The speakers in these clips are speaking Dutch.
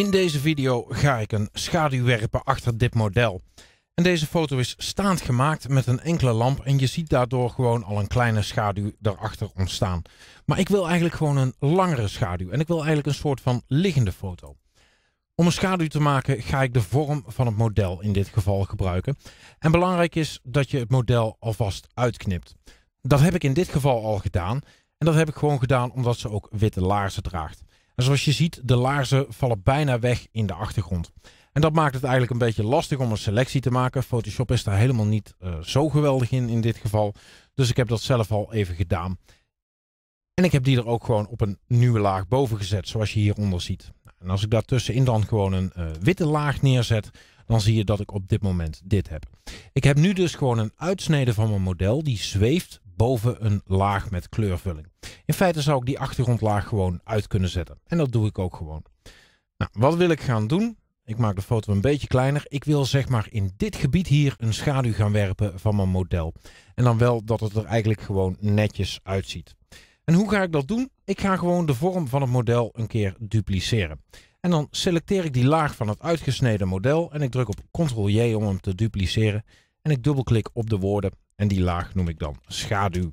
In deze video ga ik een schaduw werpen achter dit model. En deze foto is staand gemaakt met een enkele lamp en je ziet daardoor gewoon al een kleine schaduw daarachter ontstaan. Maar ik wil eigenlijk gewoon een langere schaduw en ik wil eigenlijk een soort van liggende foto. Om een schaduw te maken ga ik de vorm van het model in dit geval gebruiken. En belangrijk is dat je het model alvast uitknipt. Dat heb ik in dit geval al gedaan. En dat heb ik gewoon gedaan omdat ze ook witte laarzen draagt. En zoals je ziet, de laarzen vallen bijna weg in de achtergrond. En dat maakt het eigenlijk een beetje lastig om een selectie te maken. Photoshop is daar helemaal niet eh, zo geweldig in in dit geval. Dus ik heb dat zelf al even gedaan. En ik heb die er ook gewoon op een nieuwe laag boven gezet, zoals je hieronder ziet. Nou, en als ik daartussenin dan gewoon een eh, witte laag neerzet, dan zie je dat ik op dit moment dit heb. Ik heb nu dus gewoon een uitsnede van mijn model. Die zweeft boven een laag met kleurvulling. In feite zou ik die achtergrondlaag gewoon uit kunnen zetten. En dat doe ik ook gewoon. Nou, wat wil ik gaan doen? Ik maak de foto een beetje kleiner. Ik wil zeg maar in dit gebied hier een schaduw gaan werpen van mijn model. En dan wel dat het er eigenlijk gewoon netjes uitziet. En hoe ga ik dat doen? Ik ga gewoon de vorm van het model een keer dupliceren. En dan selecteer ik die laag van het uitgesneden model en ik druk op Ctrl-J om hem te dupliceren. En ik dubbelklik op de woorden en die laag noem ik dan schaduw.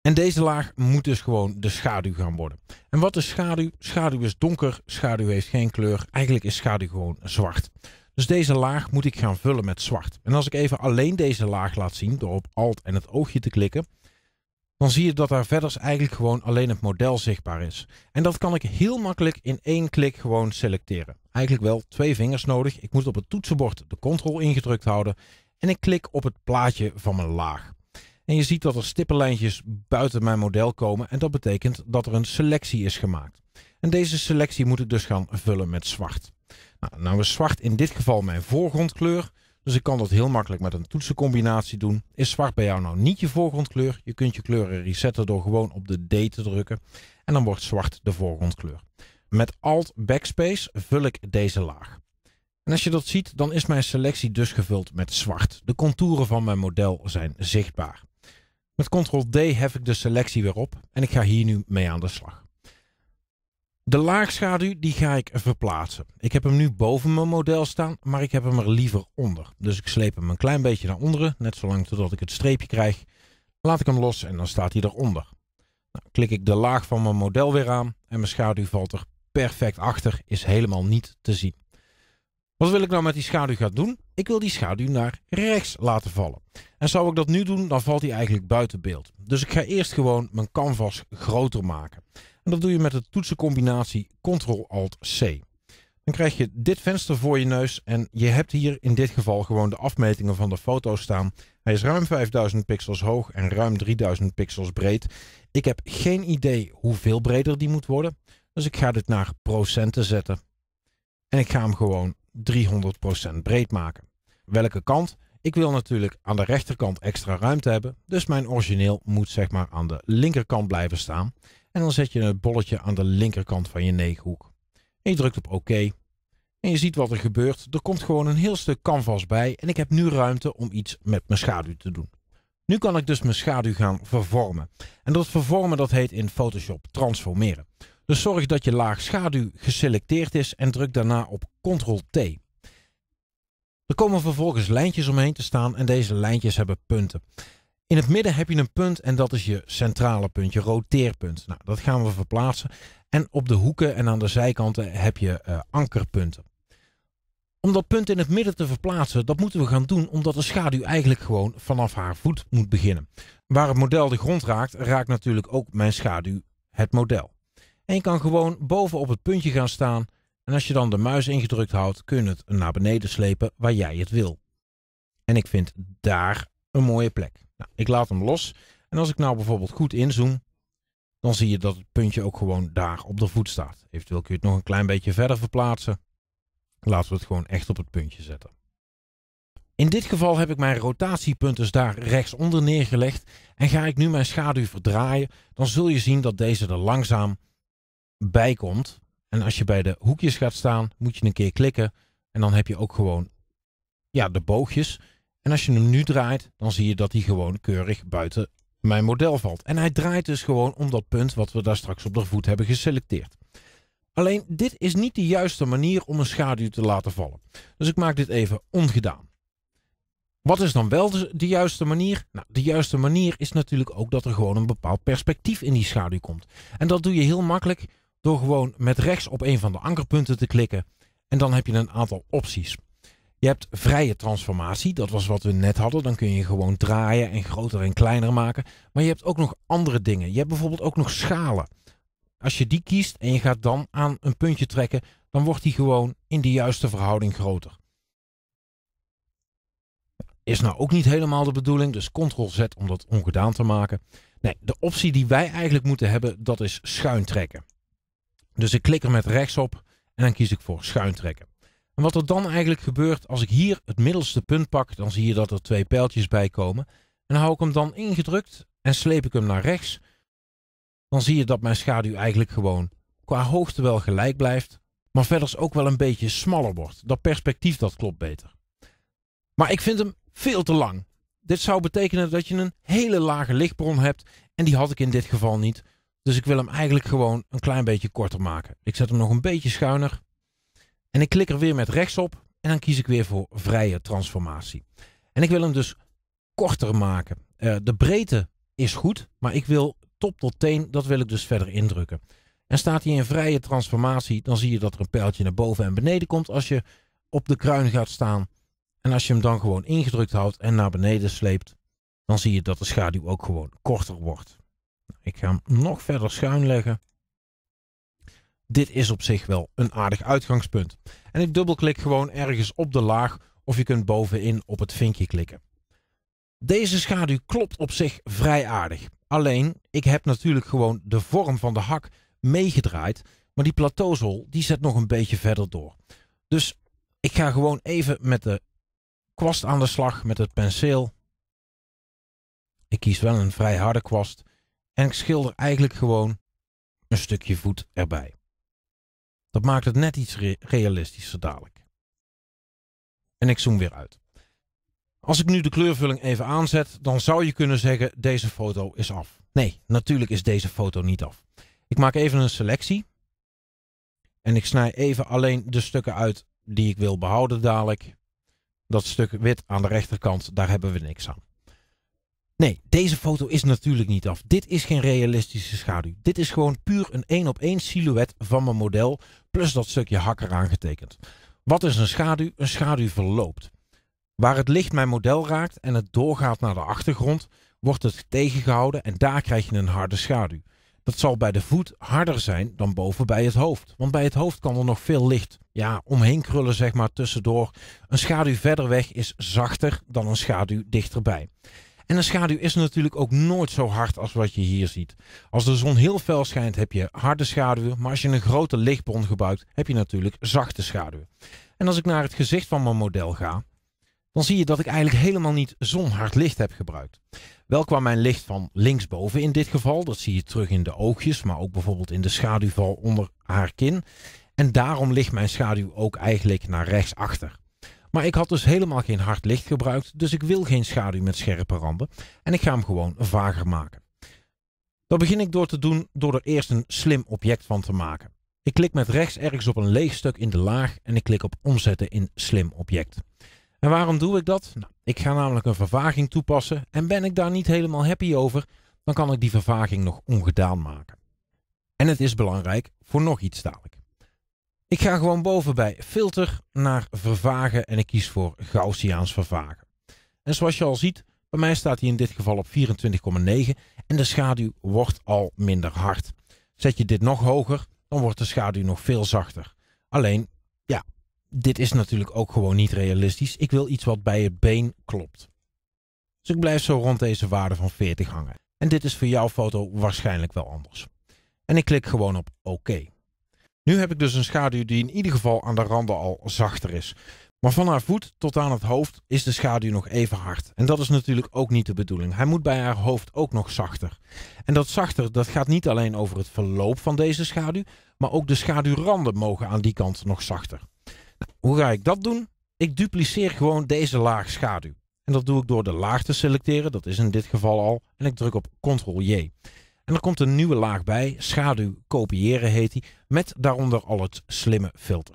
En deze laag moet dus gewoon de schaduw gaan worden. En wat is schaduw? Schaduw is donker, schaduw heeft geen kleur. Eigenlijk is schaduw gewoon zwart. Dus deze laag moet ik gaan vullen met zwart. En als ik even alleen deze laag laat zien door op Alt en het oogje te klikken, dan zie je dat daar verder eigenlijk gewoon alleen het model zichtbaar is. En dat kan ik heel makkelijk in één klik gewoon selecteren. Eigenlijk wel twee vingers nodig. Ik moet op het toetsenbord de Ctrl ingedrukt houden en ik klik op het plaatje van mijn laag. En je ziet dat er stippenlijntjes buiten mijn model komen en dat betekent dat er een selectie is gemaakt. En deze selectie moet ik dus gaan vullen met zwart. Nou, nou is zwart in dit geval mijn voorgrondkleur, dus ik kan dat heel makkelijk met een toetsencombinatie doen. Is zwart bij jou nou niet je voorgrondkleur? Je kunt je kleuren resetten door gewoon op de D te drukken en dan wordt zwart de voorgrondkleur. Met Alt Backspace vul ik deze laag. En als je dat ziet, dan is mijn selectie dus gevuld met zwart. De contouren van mijn model zijn zichtbaar. Met Ctrl-D hef ik de selectie weer op en ik ga hier nu mee aan de slag. De laagschaduw die ga ik verplaatsen. Ik heb hem nu boven mijn model staan, maar ik heb hem er liever onder. Dus ik sleep hem een klein beetje naar onderen, net zolang totdat ik het streepje krijg. Laat ik hem los en dan staat hij eronder. Nou, klik ik de laag van mijn model weer aan en mijn schaduw valt er perfect achter, is helemaal niet te zien. Wat wil ik nou met die schaduw gaan doen? Ik wil die schaduw naar rechts laten vallen. En zou ik dat nu doen, dan valt hij eigenlijk buiten beeld. Dus ik ga eerst gewoon mijn canvas groter maken. En dat doe je met de toetsencombinatie Ctrl-Alt-C. Dan krijg je dit venster voor je neus en je hebt hier in dit geval gewoon de afmetingen van de foto staan. Hij is ruim 5000 pixels hoog en ruim 3000 pixels breed. Ik heb geen idee hoeveel breder die moet worden, dus ik ga dit naar procenten zetten. En ik ga hem gewoon 300% breed maken. Welke kant? Ik wil natuurlijk aan de rechterkant extra ruimte hebben, dus mijn origineel moet zeg maar aan de linkerkant blijven staan. En dan zet je het bolletje aan de linkerkant van je neeghoek. En je drukt op oké. OK. En je ziet wat er gebeurt. Er komt gewoon een heel stuk canvas bij en ik heb nu ruimte om iets met mijn schaduw te doen. Nu kan ik dus mijn schaduw gaan vervormen. En dat vervormen dat heet in Photoshop transformeren. Dus zorg dat je laag schaduw geselecteerd is en druk daarna op Ctrl-T. Er komen vervolgens lijntjes omheen te staan en deze lijntjes hebben punten. In het midden heb je een punt en dat is je centrale punt, je roteerpunt. Nou, dat gaan we verplaatsen. En op de hoeken en aan de zijkanten heb je eh, ankerpunten. Om dat punt in het midden te verplaatsen, dat moeten we gaan doen omdat de schaduw eigenlijk gewoon vanaf haar voet moet beginnen. Waar het model de grond raakt, raakt natuurlijk ook mijn schaduw het model. En je kan gewoon boven op het puntje gaan staan. En als je dan de muis ingedrukt houdt, kun je het naar beneden slepen waar jij het wil. En ik vind daar een mooie plek. Nou, ik laat hem los. En als ik nou bijvoorbeeld goed inzoom, dan zie je dat het puntje ook gewoon daar op de voet staat. Eventueel kun je het nog een klein beetje verder verplaatsen. Laten we het gewoon echt op het puntje zetten. In dit geval heb ik mijn rotatiepunt dus daar rechtsonder neergelegd en ga ik nu mijn schaduw verdraaien, dan zul je zien dat deze er langzaam bij komt. En als je bij de hoekjes gaat staan, moet je een keer klikken. En dan heb je ook gewoon ja, de boogjes. En als je hem nu draait, dan zie je dat hij gewoon keurig buiten mijn model valt. En hij draait dus gewoon om dat punt wat we daar straks op de voet hebben geselecteerd. Alleen dit is niet de juiste manier om een schaduw te laten vallen. Dus ik maak dit even ongedaan. Wat is dan wel de, de juiste manier? Nou, de juiste manier is natuurlijk ook dat er gewoon een bepaald perspectief in die schaduw komt. En dat doe je heel makkelijk door gewoon met rechts op een van de ankerpunten te klikken. En dan heb je een aantal opties. Je hebt vrije transformatie, dat was wat we net hadden. Dan kun je gewoon draaien en groter en kleiner maken. Maar je hebt ook nog andere dingen. Je hebt bijvoorbeeld ook nog schalen. Als je die kiest en je gaat dan aan een puntje trekken, dan wordt die gewoon in de juiste verhouding groter. Is nou ook niet helemaal de bedoeling, dus Ctrl-Z om dat ongedaan te maken. Nee, de optie die wij eigenlijk moeten hebben, dat is schuin trekken. Dus ik klik er met rechts op en dan kies ik voor schuin trekken. En wat er dan eigenlijk gebeurt, als ik hier het middelste punt pak, dan zie je dat er twee pijltjes bij komen. En hou ik hem dan ingedrukt en sleep ik hem naar rechts, dan zie je dat mijn schaduw eigenlijk gewoon qua hoogte wel gelijk blijft, maar verder ook wel een beetje smaller wordt. Dat perspectief dat klopt beter. Maar ik vind hem veel te lang. Dit zou betekenen dat je een hele lage lichtbron hebt en die had ik in dit geval niet. Dus ik wil hem eigenlijk gewoon een klein beetje korter maken. Ik zet hem nog een beetje schuiner. En ik klik er weer met rechts op. En dan kies ik weer voor vrije transformatie. En ik wil hem dus korter maken. Eh, de breedte is goed, maar ik wil top tot teen, dat wil ik dus verder indrukken. En staat hij in vrije transformatie, dan zie je dat er een pijltje naar boven en beneden komt als je op de kruin gaat staan. En als je hem dan gewoon ingedrukt houdt en naar beneden sleept, dan zie je dat de schaduw ook gewoon korter wordt. Ik ga hem nog verder schuin leggen. Dit is op zich wel een aardig uitgangspunt. En ik dubbelklik gewoon ergens op de laag of je kunt bovenin op het vinkje klikken. Deze schaduw klopt op zich vrij aardig. Alleen, ik heb natuurlijk gewoon de vorm van de hak meegedraaid. Maar die plateauzol, die zet nog een beetje verder door. Dus ik ga gewoon even met de kwast aan de slag, met het penseel. Ik kies wel een vrij harde kwast. En ik schilder eigenlijk gewoon een stukje voet erbij. Dat maakt het net iets realistischer dadelijk. En ik zoom weer uit. Als ik nu de kleurvulling even aanzet, dan zou je kunnen zeggen deze foto is af. Nee, natuurlijk is deze foto niet af. Ik maak even een selectie. En ik snij even alleen de stukken uit die ik wil behouden dadelijk. Dat stuk wit aan de rechterkant, daar hebben we niks aan. Nee, deze foto is natuurlijk niet af. Dit is geen realistische schaduw. Dit is gewoon puur een één op één silhouet van mijn model, plus dat stukje hakker aangetekend. Wat is een schaduw? Een schaduw verloopt. Waar het licht mijn model raakt en het doorgaat naar de achtergrond, wordt het tegengehouden en daar krijg je een harde schaduw. Dat zal bij de voet harder zijn dan boven bij het hoofd. Want bij het hoofd kan er nog veel licht ja, omheen krullen, zeg maar, tussendoor. Een schaduw verder weg is zachter dan een schaduw dichterbij. En de schaduw is natuurlijk ook nooit zo hard als wat je hier ziet. Als de zon heel fel schijnt heb je harde schaduwen, maar als je een grote lichtbron gebruikt heb je natuurlijk zachte schaduwen. En als ik naar het gezicht van mijn model ga, dan zie je dat ik eigenlijk helemaal niet zonhard licht heb gebruikt. Wel kwam mijn licht van linksboven in dit geval, dat zie je terug in de oogjes, maar ook bijvoorbeeld in de schaduwval onder haar kin. En daarom ligt mijn schaduw ook eigenlijk naar rechts achter. Maar ik had dus helemaal geen hard licht gebruikt, dus ik wil geen schaduw met scherpe randen en ik ga hem gewoon vager maken. Dat begin ik door te doen door er eerst een slim object van te maken. Ik klik met rechts ergens op een leeg stuk in de laag en ik klik op omzetten in slim object. En waarom doe ik dat? Nou, ik ga namelijk een vervaging toepassen en ben ik daar niet helemaal happy over, dan kan ik die vervaging nog ongedaan maken. En het is belangrijk voor nog iets dadelijk. Ik ga gewoon boven bij filter naar vervagen en ik kies voor Gaussiaans vervagen. En zoals je al ziet, bij mij staat hij in dit geval op 24,9 en de schaduw wordt al minder hard. Zet je dit nog hoger, dan wordt de schaduw nog veel zachter. Alleen, ja, dit is natuurlijk ook gewoon niet realistisch. Ik wil iets wat bij het been klopt. Dus ik blijf zo rond deze waarde van 40 hangen. En dit is voor jouw foto waarschijnlijk wel anders. En ik klik gewoon op OK. Nu heb ik dus een schaduw die in ieder geval aan de randen al zachter is. Maar van haar voet tot aan het hoofd is de schaduw nog even hard. En dat is natuurlijk ook niet de bedoeling. Hij moet bij haar hoofd ook nog zachter. En dat zachter, dat gaat niet alleen over het verloop van deze schaduw, maar ook de schaduwranden mogen aan die kant nog zachter. hoe ga ik dat doen? Ik dupliceer gewoon deze laag schaduw. En dat doe ik door de laag te selecteren, dat is in dit geval al, en ik druk op Ctrl-J. En er komt een nieuwe laag bij, schaduw kopiëren heet die, met daaronder al het slimme filter.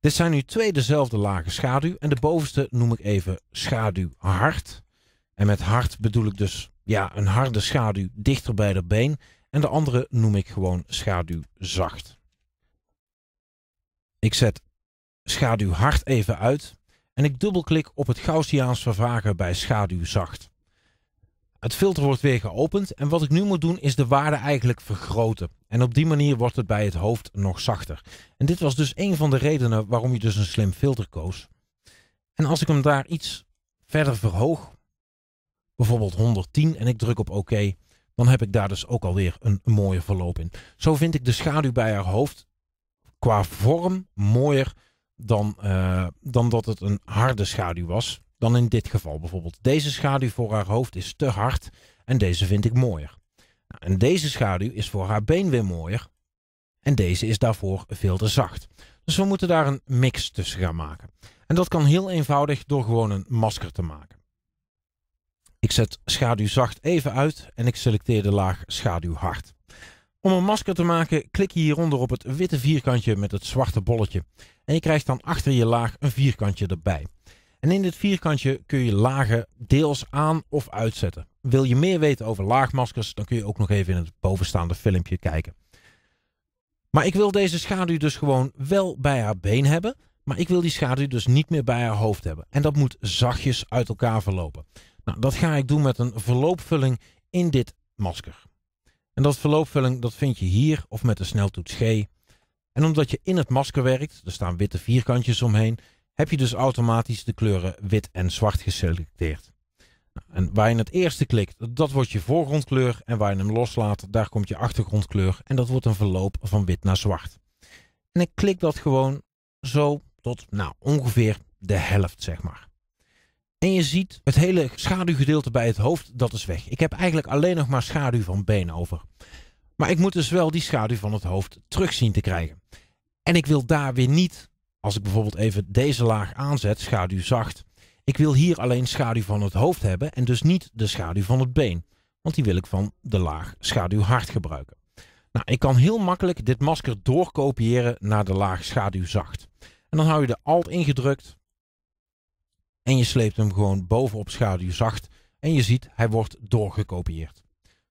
Dit zijn nu twee dezelfde lagen schaduw en de bovenste noem ik even schaduw hard. En met hard bedoel ik dus ja, een harde schaduw dichter bij de been en de andere noem ik gewoon schaduw zacht. Ik zet schaduw hard even uit en ik dubbelklik op het Gaussiaans vervagen bij schaduw zacht. Het filter wordt weer geopend en wat ik nu moet doen is de waarde eigenlijk vergroten. En op die manier wordt het bij het hoofd nog zachter. En dit was dus een van de redenen waarom je dus een slim filter koos. En als ik hem daar iets verder verhoog, bijvoorbeeld 110 en ik druk op oké, OK, dan heb ik daar dus ook alweer een mooie verloop in. Zo vind ik de schaduw bij haar hoofd qua vorm mooier dan, eh, dan dat het een harde schaduw was dan in dit geval bijvoorbeeld. Deze schaduw voor haar hoofd is te hard en deze vind ik mooier. Nou, en deze schaduw is voor haar been weer mooier en deze is daarvoor veel te zacht. Dus we moeten daar een mix tussen gaan maken. En dat kan heel eenvoudig door gewoon een masker te maken. Ik zet schaduw zacht even uit en ik selecteer de laag schaduw hard. Om een masker te maken klik je hieronder op het witte vierkantje met het zwarte bolletje. En je krijgt dan achter je laag een vierkantje erbij. En in dit vierkantje kun je lagen deels aan of uitzetten. Wil je meer weten over laagmaskers, dan kun je ook nog even in het bovenstaande filmpje kijken. Maar ik wil deze schaduw dus gewoon wel bij haar been hebben, maar ik wil die schaduw dus niet meer bij haar hoofd hebben. En dat moet zachtjes uit elkaar verlopen. Nou, dat ga ik doen met een verloopvulling in dit masker. En dat verloopvulling dat vind je hier of met de sneltoets G. En omdat je in het masker werkt, er staan witte vierkantjes omheen, heb je dus automatisch de kleuren wit en zwart geselecteerd. En waar je het eerste klikt, dat wordt je voorgrondkleur. En waar je hem loslaat, daar komt je achtergrondkleur. En dat wordt een verloop van wit naar zwart. En ik klik dat gewoon zo tot nou, ongeveer de helft, zeg maar. En je ziet het hele schaduwgedeelte bij het hoofd, dat is weg. Ik heb eigenlijk alleen nog maar schaduw van been over. Maar ik moet dus wel die schaduw van het hoofd terug zien te krijgen. En ik wil daar weer niet als ik bijvoorbeeld even deze laag aanzet, schaduw zacht. Ik wil hier alleen schaduw van het hoofd hebben en dus niet de schaduw van het been. Want die wil ik van de laag schaduw hard gebruiken. Nou, ik kan heel makkelijk dit masker doorkopiëren naar de laag schaduw zacht. En dan hou je de alt ingedrukt. En je sleept hem gewoon bovenop schaduw zacht. En je ziet, hij wordt doorgekopieerd.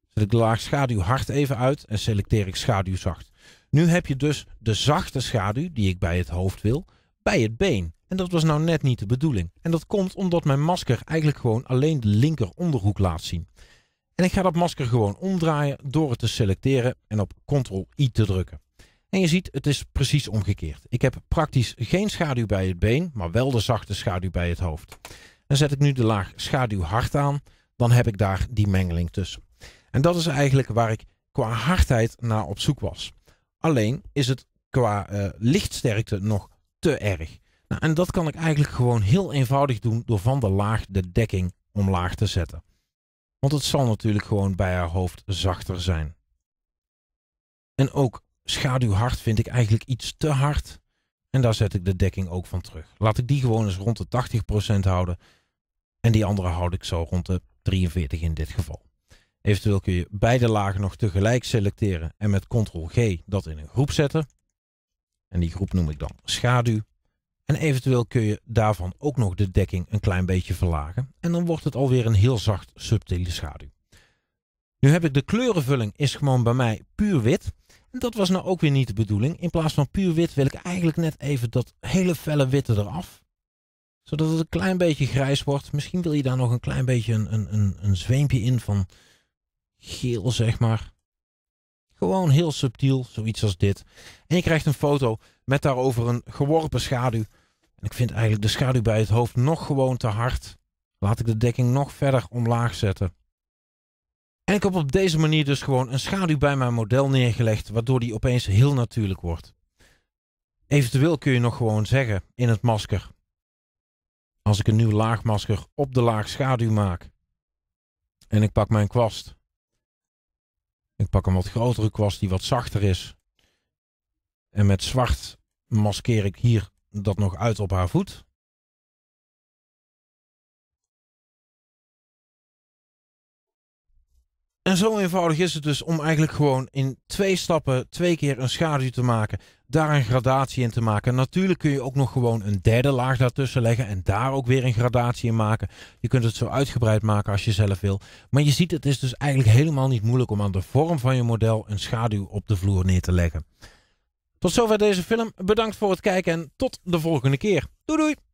Zet ik de laag schaduw hard even uit en selecteer ik schaduw zacht. Nu heb je dus de zachte schaduw, die ik bij het hoofd wil, bij het been. En dat was nou net niet de bedoeling. En dat komt omdat mijn masker eigenlijk gewoon alleen de linker onderhoek laat zien. En ik ga dat masker gewoon omdraaien door het te selecteren en op Ctrl-I te drukken. En je ziet, het is precies omgekeerd. Ik heb praktisch geen schaduw bij het been, maar wel de zachte schaduw bij het hoofd. En zet ik nu de laag schaduw hard aan, dan heb ik daar die mengeling tussen. En dat is eigenlijk waar ik qua hardheid naar op zoek was. Alleen is het qua eh, lichtsterkte nog te erg. Nou, en dat kan ik eigenlijk gewoon heel eenvoudig doen door van de laag de dekking omlaag te zetten. Want het zal natuurlijk gewoon bij haar hoofd zachter zijn. En ook schaduwhard vind ik eigenlijk iets te hard. En daar zet ik de dekking ook van terug. Laat ik die gewoon eens rond de 80% houden. En die andere houd ik zo rond de 43 in dit geval. Eventueel kun je beide lagen nog tegelijk selecteren en met Ctrl-G dat in een groep zetten. En die groep noem ik dan schaduw. En eventueel kun je daarvan ook nog de dekking een klein beetje verlagen. En dan wordt het alweer een heel zacht subtiele schaduw. Nu heb ik de kleurenvulling is gewoon bij mij puur wit. En dat was nou ook weer niet de bedoeling. In plaats van puur wit wil ik eigenlijk net even dat hele felle witte eraf. Zodat het een klein beetje grijs wordt. Misschien wil je daar nog een klein beetje een, een, een, een zweempje in van geel, zeg maar. Gewoon heel subtiel, zoiets als dit. En je krijgt een foto met daarover een geworpen schaduw. En ik vind eigenlijk de schaduw bij het hoofd nog gewoon te hard. Laat ik de dekking nog verder omlaag zetten. En ik heb op deze manier dus gewoon een schaduw bij mijn model neergelegd, waardoor die opeens heel natuurlijk wordt. Eventueel kun je nog gewoon zeggen in het masker. Als ik een nieuw laagmasker op de laag schaduw maak en ik pak mijn kwast ik pak een wat grotere kwast die wat zachter is. En met zwart maskeer ik hier dat nog uit op haar voet. En zo eenvoudig is het dus om eigenlijk gewoon in twee stappen twee keer een schaduw te maken. Daar een gradatie in te maken. Natuurlijk kun je ook nog gewoon een derde laag daartussen leggen en daar ook weer een gradatie in maken. Je kunt het zo uitgebreid maken als je zelf wil. Maar je ziet, het is dus eigenlijk helemaal niet moeilijk om aan de vorm van je model een schaduw op de vloer neer te leggen. Tot zover deze film. Bedankt voor het kijken en tot de volgende keer. Doei doei!